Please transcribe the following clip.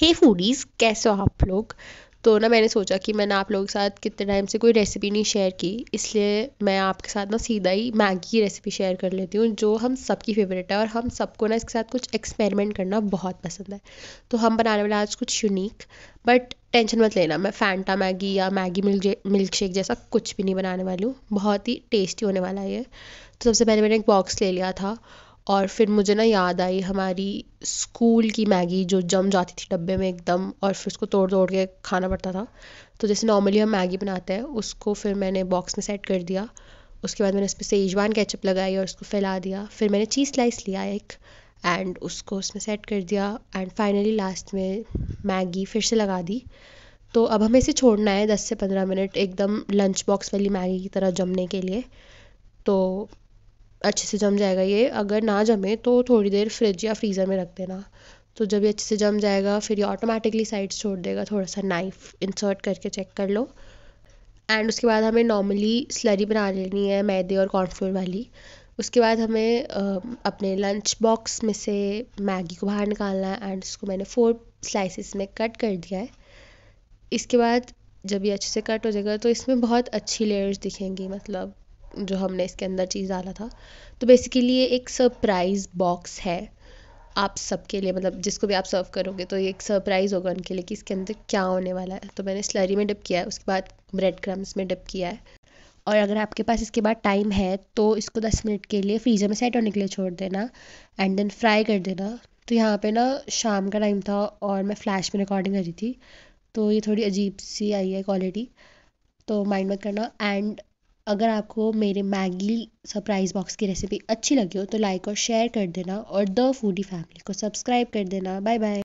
हे foodies कैसे हो आप लोग तो ना मैंने सोचा कि मैंने आप लोगों के साथ कितने टाइम से कोई रेसिपी नहीं शेयर की इसलिए मैं आपके साथ ना सीधा ही मैगी की रेसिपी शेयर कर लेती हूँ जो हम सबकी फेवरेट है और हम सबको ना इसके साथ कुछ एक्सपेरिमेंट करना बहुत पसंद है तो हम बनाने वाले आज कुछ यूनिक बट टेंशन मत लेना मैं फैंटा मैगी या मैगी मिल्क मिल्क शेक जैसा कुछ भी नहीं बनाने वाली हूँ बहुत ही टेस्टी होने वाला है ये तो सबसे पहले मैंने एक बॉक्स ले लिया था और फिर मुझे ना याद आई हमारी स्कूल की मैगी जो जम जाती थी डब्बे में एकदम और फिर उसको तोड़ तोड़ के खाना पड़ता था तो जैसे नॉर्मली हम मैगी बनाते हैं उसको फिर मैंने बॉक्स में सेट कर दिया उसके बाद मैंने उस पर सेजवान कैचअप लगाई और उसको फैला दिया फिर मैंने चीज़ स्लाइस लिया एक एंड उसको उसमें सेट कर दिया एंड फाइनली लास्ट में मैगी फिर से लगा दी तो अब हमें इसे छोड़ना है दस से पंद्रह मिनट एकदम लंच बॉक्स वाली मैगी की तरह जमने के लिए तो अच्छे से जम जाएगा ये अगर ना जमे तो थोड़ी देर फ्रिज या फ्रीज़र में रख देना तो जब ये अच्छे से जम जाएगा फिर ये ऑटोमेटिकली साइड छोड़ देगा थोड़ा सा नाइफ इंसर्ट करके चेक कर लो एंड उसके बाद हमें नॉर्मली स्लरी बना लेनी है मैदे और कॉर्नफ्लोर वाली उसके बाद हमें अपने लंच बॉक्स में से मैगी को बाहर निकालना है एंड इसको मैंने फोर स्लाइसिस में कट कर दिया है इसके बाद जब ये अच्छे से कट हो जाएगा तो इसमें बहुत अच्छी लेयर्स दिखेंगी मतलब जो हमने इसके अंदर चीज़ डाला था तो बेसिकली ये एक सरप्राइज़ बॉक्स है आप सबके लिए मतलब जिसको भी आप सर्व करोगे तो ये एक सरप्राइज़ होगा उनके लिए कि इसके अंदर क्या होने वाला है तो मैंने स्लरी में डिप किया है उसके बाद ब्रेड क्रम्स में डिप किया है और अगर आपके पास इसके बाद टाइम है तो इसको दस मिनट के लिए फ्रीज़र में सेट होने के लिए छोड़ देना एंड देन फ्राई कर देना तो यहाँ पे ना शाम का टाइम था और मैं फ्लैश में रिकॉर्डिंग कर रही थी तो ये थोड़ी अजीब सी आई है क्वालिटी तो माइंड मत करना एंड अगर आपको मेरे मैगी सरप्राइज़ बॉक्स की रेसिपी अच्छी लगी हो तो लाइक और शेयर कर देना और द फूडी फैमिली को सब्सक्राइब कर देना बाय बाय